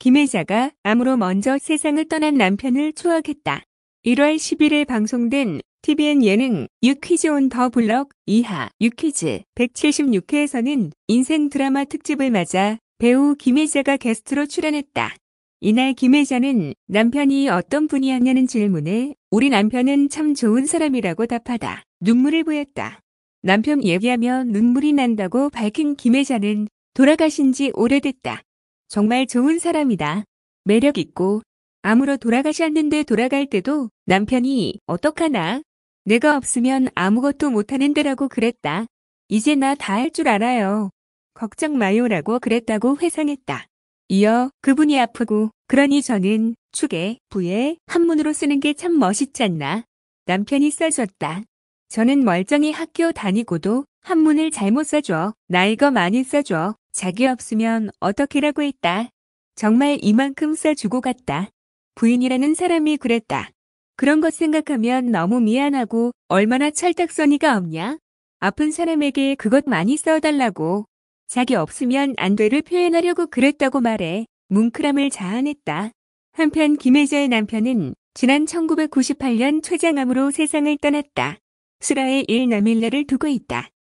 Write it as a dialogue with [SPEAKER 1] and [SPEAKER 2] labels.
[SPEAKER 1] 김혜자가 암으로 먼저 세상을 떠난 남편을 추억했다. 1월 11일 방송된 TVN 예능 유퀴즈 온 더 블럭 이하 유퀴즈 176회에서는 인생 드라마 특집을 맞아 배우 김혜자가 게스트로 출연했다. 이날 김혜자는 남편이 어떤 분이었냐는 질문에 우리 남편은 참 좋은 사람이라고 답하다. 눈물을 보였다. 남편 얘기하며 눈물이 난다고 밝힌 김혜자는 돌아가신 지 오래됐다. 정말 좋은 사람이다. 매력 있고 아무로 돌아가셨는데 돌아갈 때도 남편이 어떡하나 내가 없으면 아무것도 못하는데라고 그랬다. 이제 나 다 할 줄 알아요. 걱정 마요라고 그랬다고 회상했다. 이어 그분이 아프고 그러니 저는 축에 부에 한문으로 쓰는 게 참 멋있지 않나. 남편이 써줬다. 저는 멀쩡히 학교 다니고도 한문을 잘못 써줘. 나이가 많이 써줘. 자기 없으면 어떻게라고 했다. 정말 이만큼 써주고 갔다. 부인이라는 사람이 그랬다. 그런 것 생각하면 너무 미안하고 얼마나 철딱서니가 없냐? 아픈 사람에게 그것 많이 써달라고. 자기 없으면 안 돼를 표현하려고 그랬다고 말해 뭉클함을 자아냈다. 한편 김혜자의 남편은 지난 1998년 췌장암으로 세상을 떠났다. 수라의 일 남일녀를 두고 있다.